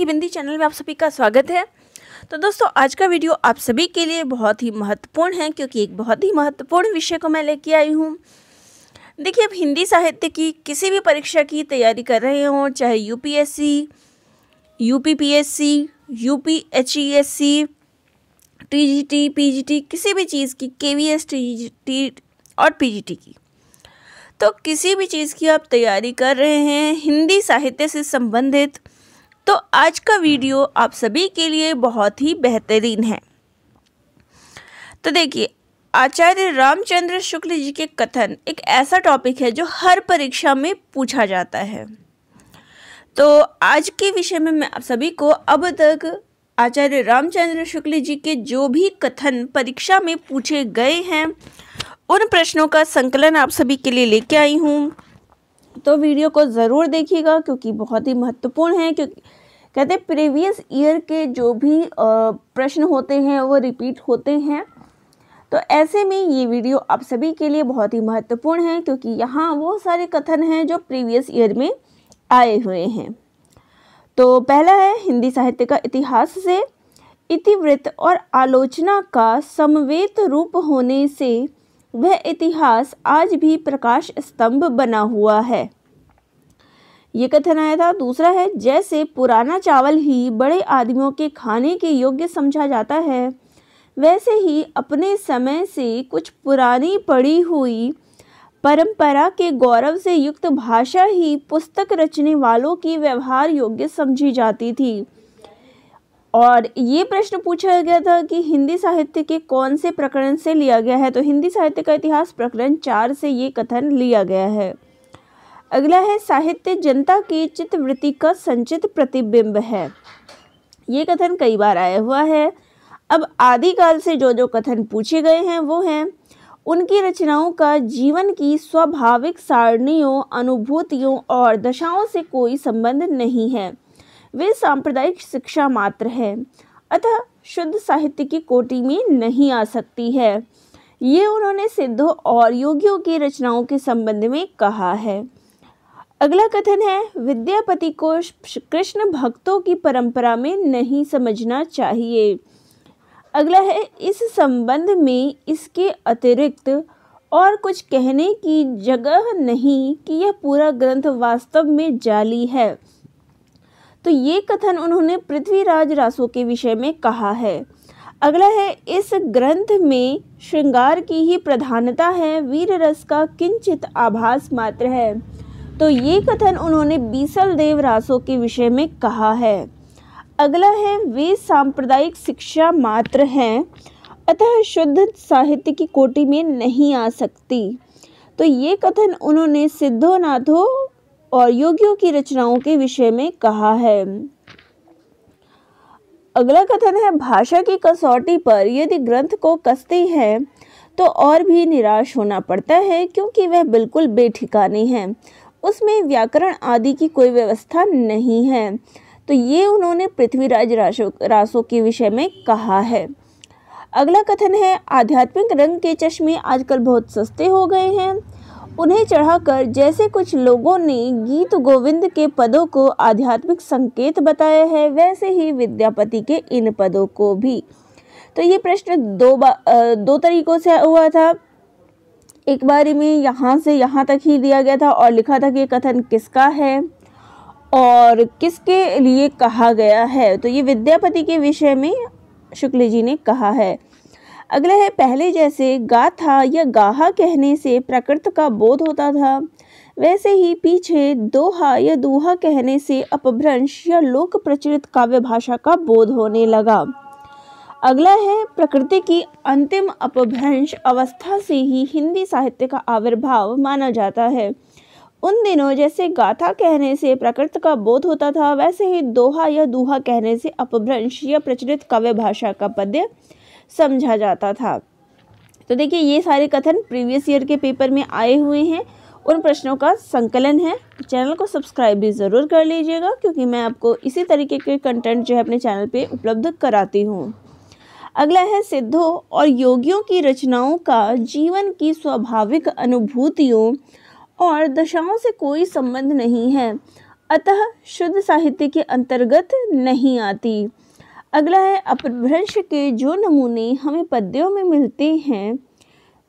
की बिंदी चैनल में आप सभी का स्वागत है तो दोस्तों आज का वीडियो आप सभी के लिए बहुत ही महत्वपूर्ण है क्योंकि एक बहुत ही महत्वपूर्ण विषय को मैं लेके आई हूँ देखिए अब हिंदी साहित्य की किसी भी परीक्षा की तैयारी कर रहे हो चाहे U P S C U P P S C U P H E S C T G T P G T किसी भी चीज़ की K V S T G T और पी जी टी की तो किसी भी चीज़ की आप तैयारी कर रहे हैं हिंदी साहित्य से संबंधित तो आज का वीडियो आप सभी के लिए बहुत ही बेहतरीन है तो देखिए आचार्य रामचंद्र शुक्ल जी के कथन एक ऐसा टॉपिक है जो हर परीक्षा में पूछा जाता है तो आज के विषय में मैं आप सभी को अब तक आचार्य रामचंद्र शुक्ल जी के जो भी कथन परीक्षा में पूछे गए हैं उन प्रश्नों का संकलन आप सभी के लिए लेके आई हूँ तो वीडियो को ज़रूर देखिएगा क्योंकि बहुत ही महत्वपूर्ण है क्योंकि कहते हैं प्रीवियस ईयर के जो भी प्रश्न होते हैं वो रिपीट होते हैं तो ऐसे में ये वीडियो आप सभी के लिए बहुत ही महत्वपूर्ण है क्योंकि यहाँ वो सारे कथन हैं जो प्रीवियस ईयर में आए हुए हैं तो पहला है हिंदी साहित्य का इतिहास से इतिवृत्त और आलोचना का समवेत रूप होने से वह इतिहास आज भी प्रकाश स्तंभ बना हुआ है ये कथन आया था दूसरा है जैसे पुराना चावल ही बड़े आदमियों के खाने के योग्य समझा जाता है वैसे ही अपने समय से कुछ पुरानी पड़ी हुई परंपरा के गौरव से युक्त भाषा ही पुस्तक रचने वालों की व्यवहार योग्य समझी जाती थी और ये प्रश्न पूछा गया था कि हिंदी साहित्य के कौन से प्रकरण से लिया गया है तो हिंदी साहित्य का इतिहास प्रकरण चार से ये कथन लिया गया है अगला है साहित्य जनता की चित्तवृत्ति का संचित प्रतिबिंब है ये कथन कई बार आया हुआ है अब आदिकाल से जो जो कथन पूछे गए हैं वो हैं उनकी रचनाओं का जीवन की स्वाभाविक सारणियों अनुभूतियों और दशाओं से कोई संबंध नहीं है वे सांप्रदायिक शिक्षा मात्र है अतः शुद्ध साहित्य की कोटि में नहीं आ सकती है ये उन्होंने सिद्धों और योगियों की रचनाओं के संबंध में कहा है अगला कथन है विद्यापति को कृष्ण भक्तों की परंपरा में नहीं समझना चाहिए अगला है इस संबंध में इसके अतिरिक्त और कुछ कहने की जगह नहीं कि यह पूरा ग्रंथ वास्तव में जाली है तो ये कथन उन्होंने पृथ्वीराज रासो के विषय में कहा है अगला है इस ग्रंथ में श्रृंगार की ही प्रधानता है वीर रस का किंचित आभास मात्र है तो ये कथन उन्होंने बीसल देव रासो के विषय में कहा है अगला है वे सांप्रदायिक शिक्षा मात्र हैं अतः शुद्ध साहित्य की कोटि में नहीं आ सकती तो ये कथन उन्होंने सिद्धोनाथों और योगियों की रचनाओं के विषय में कहा है अगला कथन है भाषा की कसौटी पर यदि ग्रंथ को कसती है तो और भी निराश होना पड़ता है क्योंकि वह बिल्कुल बेठिकाने हैं उसमें व्याकरण आदि की कोई व्यवस्था नहीं है तो ये उन्होंने पृथ्वीराज राशो रासो के विषय में कहा है अगला कथन है आध्यात्मिक रंग के चश्मे आजकल बहुत सस्ते हो गए हैं उन्हें चढ़ाकर जैसे कुछ लोगों ने गीत गोविंद के पदों को आध्यात्मिक संकेत बताया है वैसे ही विद्यापति के इन पदों को भी तो ये प्रश्न दो बा दो तरीकों से हुआ था एक बार में यहाँ से यहाँ तक ही दिया गया था और लिखा था कि कथन किसका है और किसके लिए कहा गया है तो ये विद्यापति के विषय में शुक्ल जी ने कहा है अगला है पहले जैसे गाथा या गाहा कहने से प्रकृत का बोध होता था वैसे ही पीछे दोहा या दोहा कहने से अपभ्रंश या लोक प्रचलित काव्य भाषा का बोध होने लगा अगला है प्रकृति की अंतिम अपभ्रंश अवस्था से ही हिंदी साहित्य का आविर्भाव माना जाता है उन दिनों जैसे गाथा कहने से प्रकृति का बोध होता था वैसे ही दोहा या दुहा कहने से अपभ्रंश या प्रचलित काव्य भाषा का पद्य समझा जाता था तो देखिए ये सारे कथन प्रीवियस ईयर के पेपर में आए हुए हैं उन प्रश्नों का संकलन है चैनल को सब्सक्राइब भी ज़रूर कर लीजिएगा क्योंकि मैं आपको इसी तरीके के कंटेंट जो है अपने चैनल पे उपलब्ध कराती हूँ अगला है सिद्धों और योगियों की रचनाओं का जीवन की स्वाभाविक अनुभूतियों और दशाओं से कोई संबंध नहीं है अतः शुद्ध साहित्य के अंतर्गत नहीं आती अगला है अपभ्रंश के जो नमूने हमें पद्यों में मिलते हैं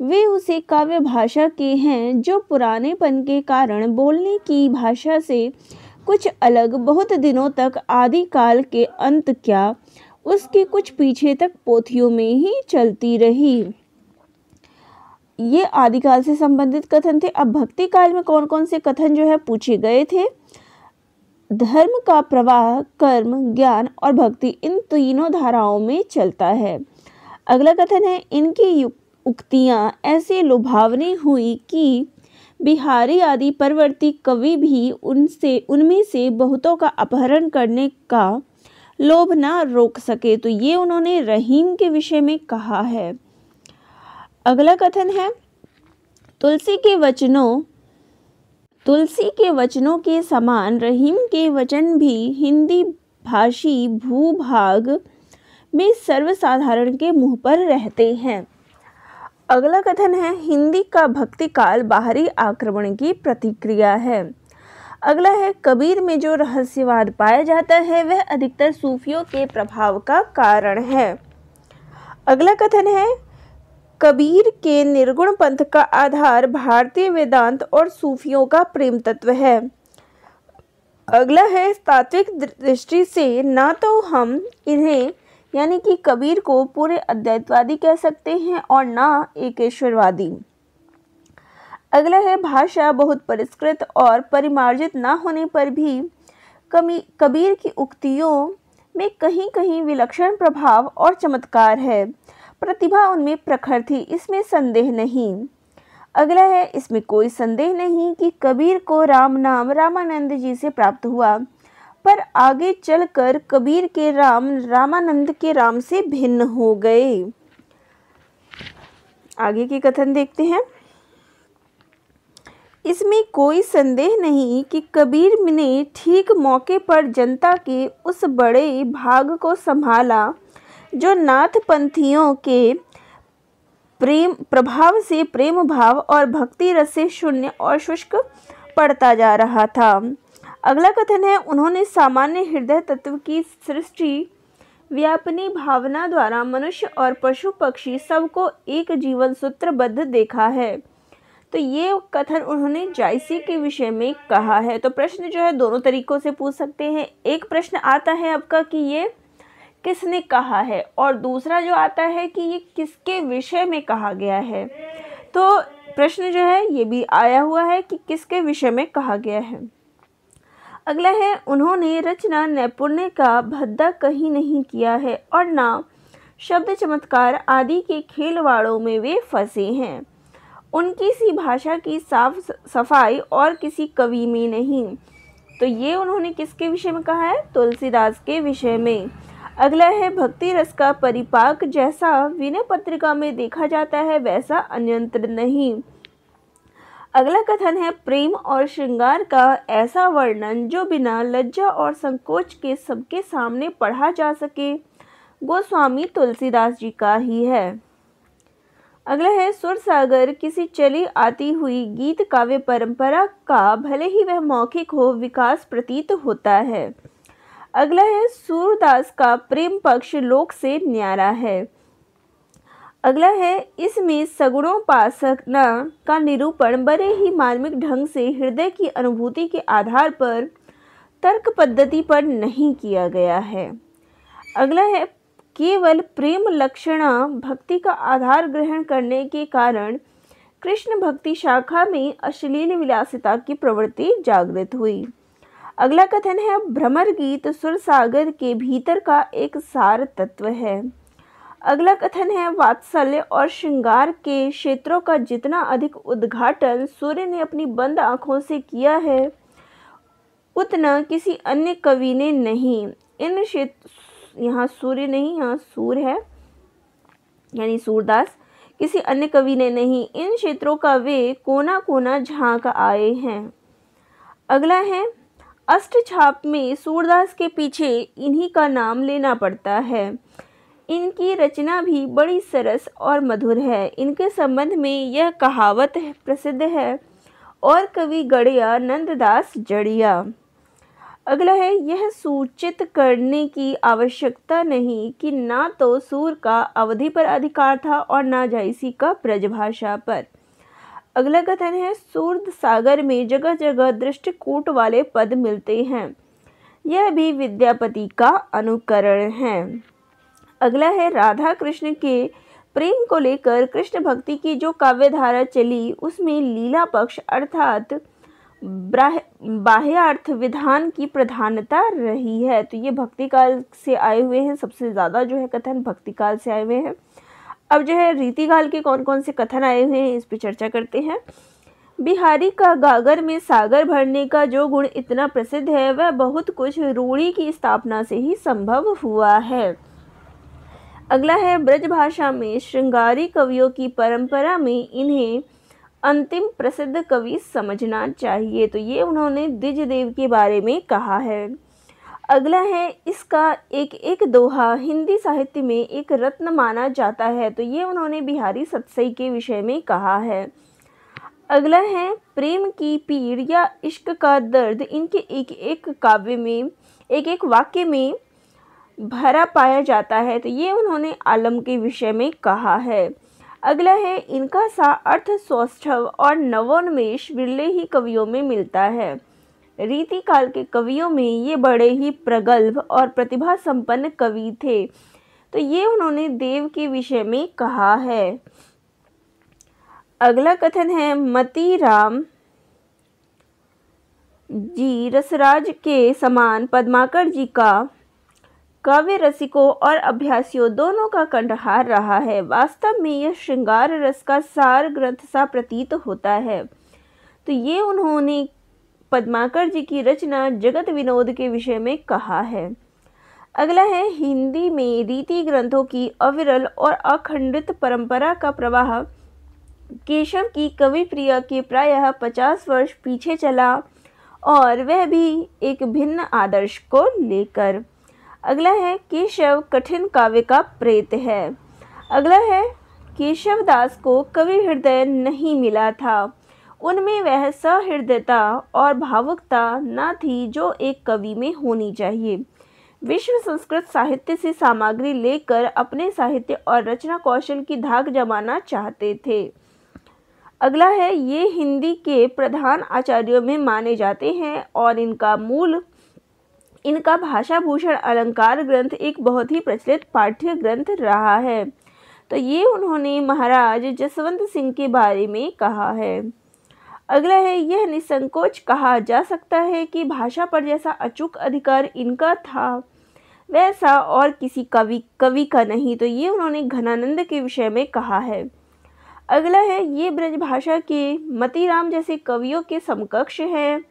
वे उसे काव्य भाषा के हैं जो पुरानेपन के कारण बोलने की भाषा से कुछ अलग बहुत दिनों तक आदिकाल के अंत क्या उसके कुछ पीछे तक पोथियों में ही चलती रही ये आदिकाल से संबंधित कथन थे अब भक्ति काल में कौन कौन से कथन जो है पूछे गए थे धर्म का प्रवाह कर्म ज्ञान और भक्ति इन तीनों धाराओं में चलता है अगला कथन है इनकी उक्तियाँ ऐसे लुभावनी हुई कि बिहारी आदि परवर्ती कवि भी उनसे उनमें से बहुतों का अपहरण करने का लोभ ना रोक सके तो ये उन्होंने रहीम के विषय में कहा है अगला कथन है तुलसी के वचनों तुलसी के वचनों के समान रहीम के वचन भी हिंदी भाषी भूभाग में सर्वसाधारण के मुंह पर रहते हैं अगला कथन है हिंदी का भक्ति काल बाहरी आक्रमण की प्रतिक्रिया है अगला है कबीर में जो रहस्यवाद पाया जाता है वह अधिकतर सूफियों के प्रभाव का कारण है अगला कथन है कबीर के निर्गुण पंथ का आधार भारतीय वेदांत और सूफियों का प्रेम तत्व है अगला है तात्विक दृष्टि से ना तो हम इन्हें यानी कि कबीर को पूरे अद्वैतवादी कह सकते हैं और ना एकेश्वरवादी अगला है भाषा बहुत परिष्कृत और परिमार्जित ना होने पर भी कमी कबीर की उक्तियों में कहीं कहीं विलक्षण प्रभाव और चमत्कार है प्रतिभा उनमें प्रखर थी इसमें संदेह नहीं अगला है इसमें कोई संदेह नहीं कि कबीर को राम नाम रामानंद जी से प्राप्त हुआ पर आगे चलकर कबीर के राम रामानंद के राम से भिन्न हो गए आगे के कथन देखते हैं इसमें कोई संदेह नहीं कि कबीर ने ठीक मौके पर जनता के उस बड़े भाग को संभाला जो नाथपंथियों के प्रेम प्रभाव से प्रेम भाव और भक्ति रस से शून्य और शुष्क पड़ता जा रहा था अगला कथन है उन्होंने सामान्य हृदय तत्व की सृष्टि व्यापनी भावना द्वारा मनुष्य और पशु पक्षी सबको एक जीवन सूत्रबद्ध देखा है तो ये कथन उन्होंने जायसी के विषय में कहा है तो प्रश्न जो है दोनों तरीक़ों से पूछ सकते हैं एक प्रश्न आता है आपका कि ये किसने कहा है और दूसरा जो आता है कि ये किसके विषय में कहा गया है तो प्रश्न जो है ये भी आया हुआ है कि किसके विषय में कहा गया है अगला है उन्होंने रचना नैपुण्य का भद्दा कहीं नहीं किया है और ना शब्द चमत्कार आदि के खेलवाड़ों में वे फंसे हैं उनकी सी भाषा की साफ सफाई और किसी कवि में नहीं तो ये उन्होंने किसके विषय में कहा है तुलसीदास के विषय में अगला है भक्ति रस का परिपाक जैसा विनय पत्रिका में देखा जाता है वैसा अन्यंत्र नहीं अगला कथन है प्रेम और श्रृंगार का ऐसा वर्णन जो बिना लज्जा और संकोच के सबके सामने पढ़ा जा सके गोस्वामी तुलसीदास जी का ही है अगला है सुर सागर किसी चली आती हुई गीत काव्य परंपरा का भले ही वह मौखिक हो विकास प्रतीत होता है अगला है सूरदास का प्रेम पक्ष लोक से न्यारा है अगला है इसमें सगुणोपासना का निरूपण बड़े ही मार्मिक ढंग से हृदय की अनुभूति के आधार पर तर्क पद्धति पर नहीं किया गया है अगला है केवल प्रेम लक्षणा भक्ति का आधार ग्रहण करने के कारण कृष्ण भक्ति शाखा में अश्लील विलासिता की प्रवृत्ति जागृत हुई अगला कथन है भ्रमर गीत सुर सागर के भीतर का एक सार तत्व है अगला कथन है वात्सल्य और श्रृंगार के क्षेत्रों का जितना अधिक उद्घाटन सूर्य ने अपनी बंद आँखों से किया है उतना किसी अन्य कवि ने नहीं इन यहाँ सूर्य नहीं यहाँ सूर है यानी सूरदास किसी अन्य कवि ने नहीं इन क्षेत्रों का वे कोना कोना झांक आए हैं अगला है अष्ट छाप में सूरदास के पीछे इन्हीं का नाम लेना पड़ता है इनकी रचना भी बड़ी सरस और मधुर है इनके संबंध में यह कहावत प्रसिद्ध है और कवि गढ़िया नंददास जड़िया अगला है यह सूचित करने की आवश्यकता नहीं कि ना तो सूर का अवधि पर अधिकार था और ना जायसी का ब्रजभाषा पर अगला कथन है सूर्द सागर में जगह जगह दृष्टिकूट वाले पद मिलते हैं यह भी विद्यापति का अनुकरण है अगला है राधा कृष्ण के प्रेम को लेकर कृष्ण भक्ति की जो काव्यधारा चली उसमें लीला पक्ष अर्थात बाह्य अर्थ विधान की प्रधानता रही है तो ये भक्ति काल से आए हुए हैं सबसे ज़्यादा जो है कथन भक्ति काल से आए हुए हैं अब जो है रीति काल के कौन कौन से कथन आए हुए हैं इस पर चर्चा करते हैं बिहारी का गागर में सागर भरने का जो गुण इतना प्रसिद्ध है वह बहुत कुछ रूढ़ी की स्थापना से ही संभव हुआ है अगला है ब्रजभाषा में श्रृंगारी कवियों की परंपरा में इन्हें अंतिम प्रसिद्ध कवि समझना चाहिए तो ये उन्होंने द्विजदेव के बारे में कहा है अगला है इसका एक एक दोहा हिंदी साहित्य में एक रत्न माना जाता है तो ये उन्होंने बिहारी सत्सई के विषय में कहा है अगला है प्रेम की पीड़ या इश्क का दर्द इनके एक एक काव्य में एक एक वाक्य में भरा पाया जाता है तो ये उन्होंने आलम के विषय में कहा है अगला है इनका सा अर्थ सौष्ठव और नवोन्मेष बिरले ही कवियों में मिलता है रीतिकाल के कवियों में ये बड़े ही प्रगल्भ और प्रतिभा संपन्न कवि थे तो ये उन्होंने देव के विषय में कहा है अगला कथन है मती राम जी रसराज के समान पद्माकर जी का काव्य रसिकों और अभ्यासियों दोनों का कंठहार रहा है वास्तव में यह श्रृंगार रस का सार ग्रंथ सा प्रतीत होता है तो ये उन्होंने पद्माकर जी की रचना जगत विनोद के विषय में कहा है अगला है हिंदी में रीति ग्रंथों की अविरल और अखंडित परंपरा का प्रवाह केशव की कवि प्रिया के प्रायः पचास वर्ष पीछे चला और वह भी एक भिन्न आदर्श को लेकर अगला है केशव कठिन काव्य का प्रेत है अगला है केशव दास को कवि हृदय नहीं मिला था उनमें वह सहृदयता और भावुकता न थी जो एक कवि में होनी चाहिए विश्व संस्कृत साहित्य से सामग्री लेकर अपने साहित्य और रचना कौशल की धाक जमाना चाहते थे अगला है ये हिंदी के प्रधान आचार्यों में माने जाते हैं और इनका मूल इनका भाषा भूषण अलंकार ग्रंथ एक बहुत ही प्रचलित पाठ्य ग्रंथ रहा है तो ये उन्होंने महाराज जसवंत सिंह के बारे में कहा है अगला है यह निसंकोच कहा जा सकता है कि भाषा पर जैसा अचूक अधिकार इनका था वैसा और किसी कवि कवि का नहीं तो ये उन्होंने घनानंद के विषय में कहा है अगला है ये ब्रजभाषा के मतीराम जैसे कवियों के समकक्ष हैं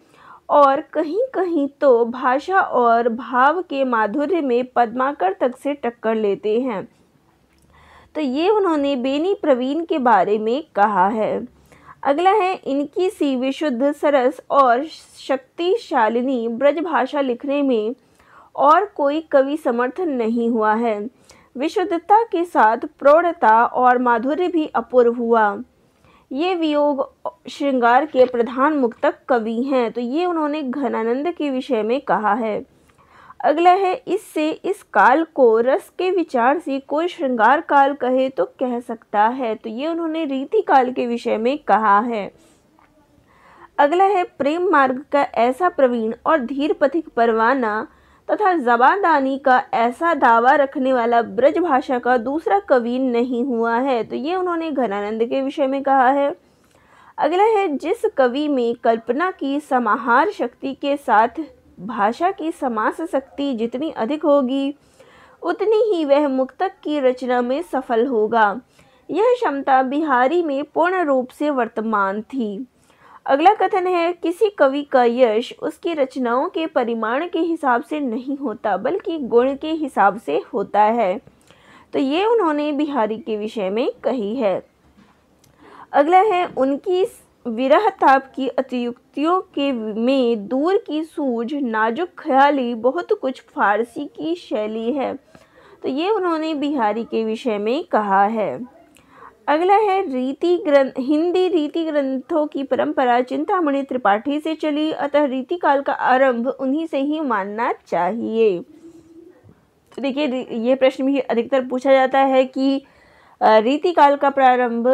और कहीं कहीं तो भाषा और भाव के माधुर्य में पद्माकर तक से टक्कर लेते हैं तो ये उन्होंने बेनी प्रवीण के बारे में कहा है अगला है इनकी सी विशुद्ध सरस और शक्तिशालिनी ब्रजभाषा लिखने में और कोई कवि समर्थन नहीं हुआ है विशुद्धता के साथ प्रौढ़ता और माधुर्य भी अपूर्व हुआ ये वियोग श्रृंगार के प्रधान मुक्तक कवि हैं तो ये उन्होंने घनानंद के विषय में कहा है अगला है इससे इस काल को रस के विचार से कोई श्रृंगार काल कहे तो कह सकता है तो ये उन्होंने रीति काल के विषय में कहा है अगला है प्रेम मार्ग का ऐसा प्रवीण और धीर पथिक परवाना तथा जबानदानी का ऐसा दावा रखने वाला ब्रज भाषा का दूसरा कवि नहीं हुआ है तो ये उन्होंने घनानंद के विषय में कहा है अगला है जिस कवि में कल्पना की समाहार शक्ति के साथ भाषा की समास शक्ति जितनी अधिक होगी उतनी ही वह मुक्तक की रचना में सफल होगा यह क्षमता बिहारी में पूर्ण रूप से वर्तमान थी अगला कथन है किसी कवि का यश उसकी रचनाओं के परिमाण के हिसाब से नहीं होता बल्कि गुण के हिसाब से होता है तो ये उन्होंने बिहारी के विषय में कही है अगला है उनकी विरह ताप की अतियुक्तियों के में दूर की सूझ नाजुक ख्याली बहुत कुछ फारसी की शैली है तो ये उन्होंने बिहारी के विषय में कहा है अगला है रीति ग्रंथ हिंदी रीति ग्रंथों की परंपरा चिंतामणि त्रिपाठी से चली अतः रीति काल का आरंभ उन्हीं से ही मानना चाहिए तो देखिए ये प्रश्न भी अधिकतर पूछा जाता है कि रीति काल का प्रारंभ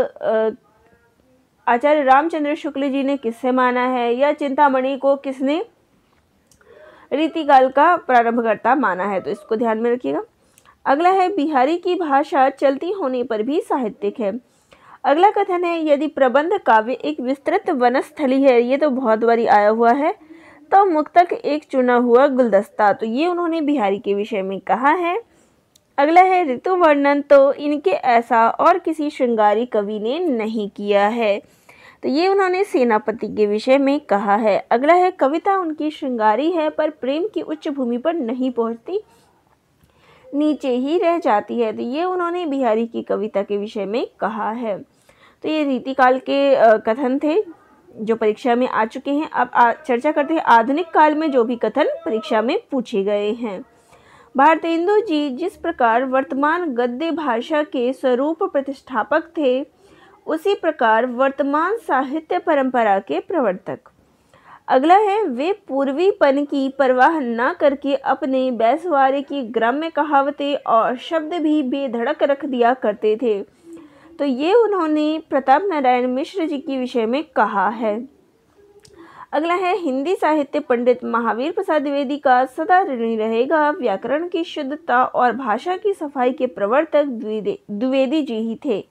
आचार्य रामचंद्र शुक्ल जी ने किससे माना है या चिंतामणि को किसने रीतिकाल का प्रारंभकर्ता माना है तो इसको ध्यान में रखिएगा अगला है बिहारी की भाषा चलती होने पर भी साहित्यिक है अगला कथन है यदि प्रबंध काव्य एक विस्तृत वनस्थली है ये तो बहुत बारी आया हुआ है तो मुक्तक एक चुना हुआ गुलदस्ता तो ये उन्होंने बिहारी के विषय में कहा है अगला है ऋतु वर्णन तो इनके ऐसा और किसी श्रृंगारी कवि ने नहीं किया है तो ये उन्होंने सेनापति के विषय में कहा है अगला है कविता उनकी श्रृंगारी है पर प्रेम की उच्च भूमि पर नहीं पहुंचती नीचे ही रह जाती है तो ये उन्होंने बिहारी की कविता के विषय में कहा है तो ये रीतिकाल के कथन थे जो परीक्षा में आ चुके हैं अब चर्चा करते हैं आधुनिक काल में जो भी कथन परीक्षा में पूछे गए हैं भारतेंदु जी जिस प्रकार वर्तमान गद्य भाषा के स्वरूप प्रतिष्ठापक थे उसी प्रकार वर्तमान साहित्य परंपरा के प्रवर्तक अगला है वे पूर्वीपन की परवाह न करके अपने बैसवारे की ग्राम्य कहावतें और शब्द भी बेधड़क रख दिया करते थे तो ये उन्होंने प्रताप नारायण मिश्र जी के विषय में कहा है अगला है हिंदी साहित्य पंडित महावीर प्रसाद द्विवेदी का सदा ऋणी रहेगा व्याकरण की शुद्धता और भाषा की सफाई के प्रवर्तक द्विवेदी जी ही थे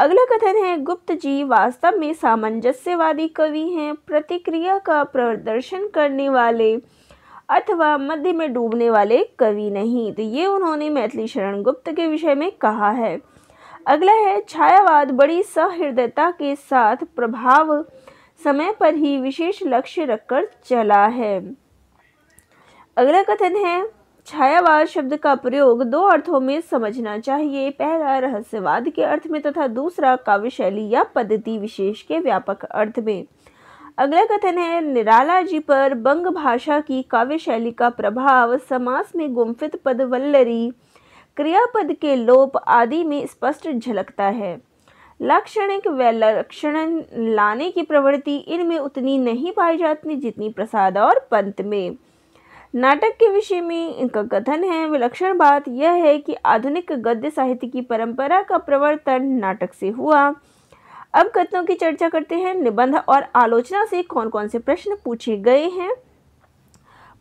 अगला कथन है गुप्त जी वास्तव में सामंजस्यवादी कवि हैं प्रतिक्रिया का प्रदर्शन करने वाले अथवा मध्य में डूबने वाले कवि नहीं तो ये उन्होंने मैथिली शरण गुप्त के विषय में कहा है अगला है छायावाद बड़ी सहृदयता के साथ प्रभाव समय पर ही विशेष लक्ष्य रखकर चला है अगला कथन है छायावाद शब्द का प्रयोग दो अर्थों में समझना चाहिए पहला रहस्यवाद के अर्थ में तथा दूसरा काव्य शैली या पद्धति विशेष के व्यापक अर्थ में अगला कथन है निराला जी पर बंग भाषा की काव्य शैली का प्रभाव समास में गुम्फित पद वल्लरी क्रियापद के लोप आदि में स्पष्ट झलकता है लाक्षणिक व लक्षण लाने की प्रवृत्ति इनमें उतनी नहीं पाई जाती जितनी प्रसाद और पंत में नाटक के विषय में इनका कथन है विलक्षण बात यह है कि आधुनिक गद्य साहित्य की परंपरा का प्रवर्तन नाटक से हुआ अब कथनों की चर्चा करते हैं निबंध और आलोचना से कौन कौन से प्रश्न पूछे गए हैं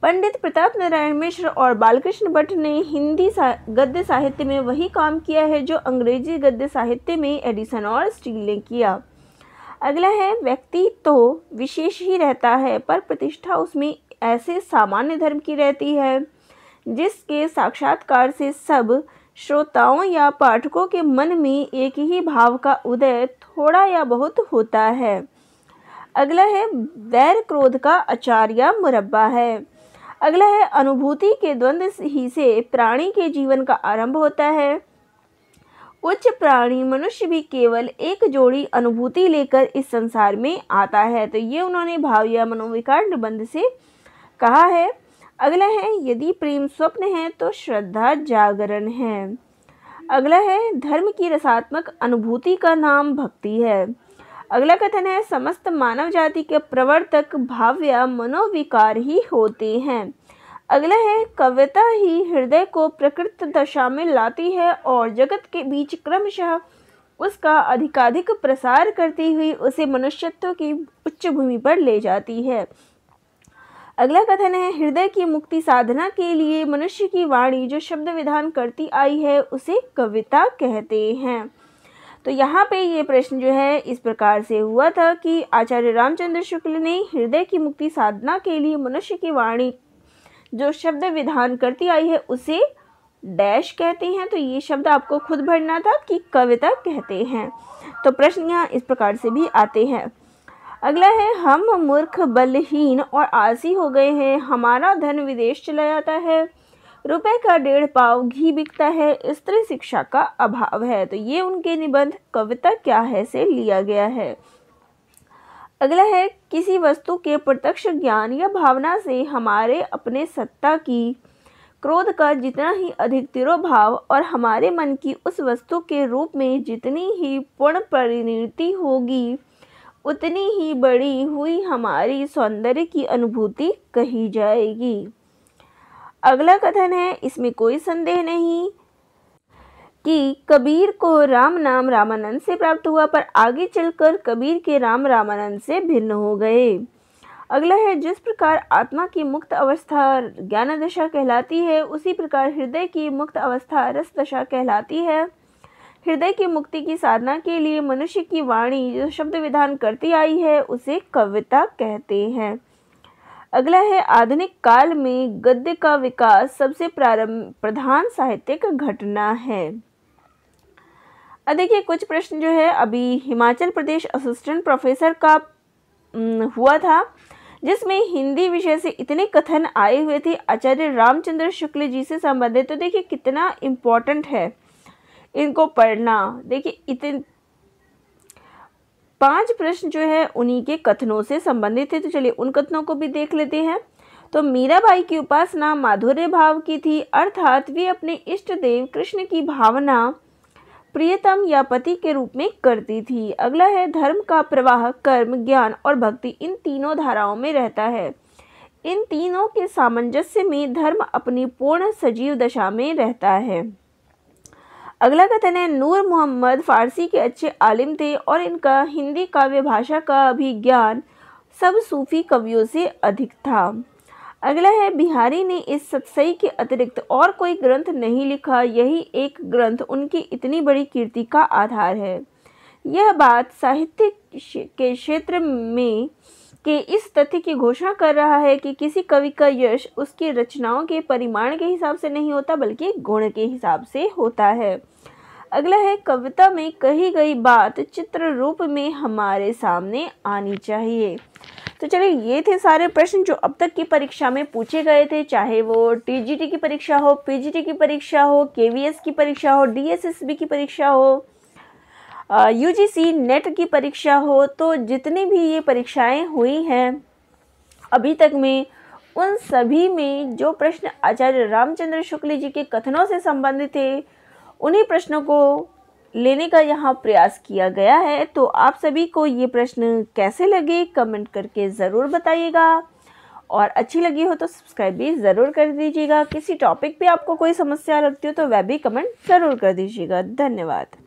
पंडित प्रताप नारायण मिश्र और बालकृष्ण भट्ट ने हिंदी सा, गद्य साहित्य में वही काम किया है जो अंग्रेजी गद्य साहित्य में एडिसन और स्टील ने किया अगला है व्यक्ति तो विशेष ही रहता है पर प्रतिष्ठा उसमें ऐसे सामान्य धर्म की रहती है जिसके साक्षात्कार से सब श्रोताओं या पाठकों के मन में एक ही भाव का उदय थोड़ा या बहुत होता है अगला है वैर क्रोध का आचार या मुरब्बा है अगला है अनुभूति के द्वंद्व ही से प्राणी के जीवन का आरंभ होता है उच्च प्राणी मनुष्य भी केवल एक जोड़ी अनुभूति लेकर इस संसार में आता है तो ये उन्होंने भाव या मनोविकार निबंध से कहा है अगला है यदि प्रेम स्वप्न है तो श्रद्धा जागरण है अगला है धर्म की रसात्मक अनुभूति का नाम भक्ति है अगला कथन है समस्त मानव जाति के प्रवर्तक भाव या मनोविकार ही होते हैं अगला है कविता ही हृदय को प्रकृत दशा में लाती है और जगत के बीच क्रमशः उसका अधिकाधिक प्रसार करती हुई उसे मनुष्यत्व की उच्च भूमि पर ले जाती है अगला कथन है हृदय की मुक्ति साधना के लिए मनुष्य की वाणी जो शब्द विधान करती आई है उसे कविता कहते हैं तो यहाँ पे ये प्रश्न जो है इस प्रकार से हुआ था कि आचार्य रामचंद्र शुक्ल ने हृदय की मुक्ति साधना के लिए मनुष्य की वाणी जो शब्द विधान करती आई है उसे डैश कहते हैं तो ये शब्द आपको खुद भरना था कि कविता कहते हैं तो प्रश्न यहाँ इस प्रकार से भी आते हैं अगला है हम मूर्ख बलहीन और आलसी हो गए हैं हमारा धन विदेश चला जाता है रुपए का डेढ़ पाव घी बिकता है स्त्री शिक्षा का अभाव है तो ये उनके निबंध कविता क्या है से लिया गया है अगला है किसी वस्तु के प्रत्यक्ष ज्ञान या भावना से हमारे अपने सत्ता की क्रोध का जितना ही अधिक तिरोभाव और हमारे मन की उस वस्तु के रूप में जितनी ही पूर्ण परिणति होगी उतनी ही बड़ी हुई हमारी सौंदर्य की अनुभूति कही जाएगी अगला कथन है इसमें कोई संदेह नहीं कि कबीर को राम नाम रामानंद से प्राप्त हुआ पर आगे चलकर कबीर के राम रामानंद से भिन्न हो गए अगला है जिस प्रकार आत्मा की मुक्त अवस्था ज्ञान दशा कहलाती है उसी प्रकार हृदय की मुक्त अवस्था रस दशा कहलाती है हृदय की मुक्ति की साधना के लिए मनुष्य की वाणी जो शब्द विधान करती आई है उसे कविता कहते हैं अगला है आधुनिक काल में गद्य का विकास सबसे प्रारंभ प्रधान साहित्यिक घटना है अब देखिए कुछ प्रश्न जो है अभी हिमाचल प्रदेश असिस्टेंट प्रोफेसर का हुआ था जिसमें हिंदी विषय से इतने कथन आए हुए थे आचार्य रामचंद्र शुक्ल जी से संबंधित तो देखिए कितना इम्पोर्टेंट है इनको पढ़ना देखिए इतने पांच प्रश्न जो है उन्हीं के कथनों से संबंधित थे तो चलिए उन कथनों को भी देख लेते हैं तो मीराबाई की उपासना माधुर्य भाव की थी अर्थात वे अपने इष्ट देव कृष्ण की भावना प्रियतम या पति के रूप में करती थी अगला है धर्म का प्रवाह कर्म ज्ञान और भक्ति इन तीनों धाराओं में रहता है इन तीनों के सामंजस्य में धर्म अपनी पूर्ण सजीव दशा में रहता है अगला कथन है नूर मोहम्मद फ़ारसी के अच्छे आलिम थे और इनका हिंदी काव्य भाषा का भी ज्ञान सब सूफ़ी कवियों से अधिक था अगला है बिहारी ने इस सतसई के अतिरिक्त और कोई ग्रंथ नहीं लिखा यही एक ग्रंथ उनकी इतनी बड़ी कीर्ति का आधार है यह बात साहित्य के क्षेत्र में के इस तथ्य की घोषणा कर रहा है कि किसी कवि का यश उसकी रचनाओं के परिमाण के हिसाब से नहीं होता बल्कि गुण के हिसाब से होता है अगला है कविता में कही गई बात चित्र रूप में हमारे सामने आनी चाहिए तो चलिए ये थे सारे प्रश्न जो अब तक की परीक्षा में पूछे गए थे चाहे वो टीजीटी की परीक्षा हो पीजीटी की परीक्षा हो केवीएस की परीक्षा हो डीएसएसबी की परीक्षा हो यू सी नेट की परीक्षा हो तो जितनी भी ये परीक्षाएं हुई हैं अभी तक में उन सभी में जो प्रश्न आचार्य रामचंद्र शुक्ल जी के कथनों से संबंधित थे उन्हीं प्रश्नों को लेने का यहाँ प्रयास किया गया है तो आप सभी को ये प्रश्न कैसे लगे कमेंट करके ज़रूर बताइएगा और अच्छी लगी हो तो सब्सक्राइब भी ज़रूर कर दीजिएगा किसी टॉपिक पे आपको कोई समस्या लगती हो तो वह भी कमेंट ज़रूर कर दीजिएगा धन्यवाद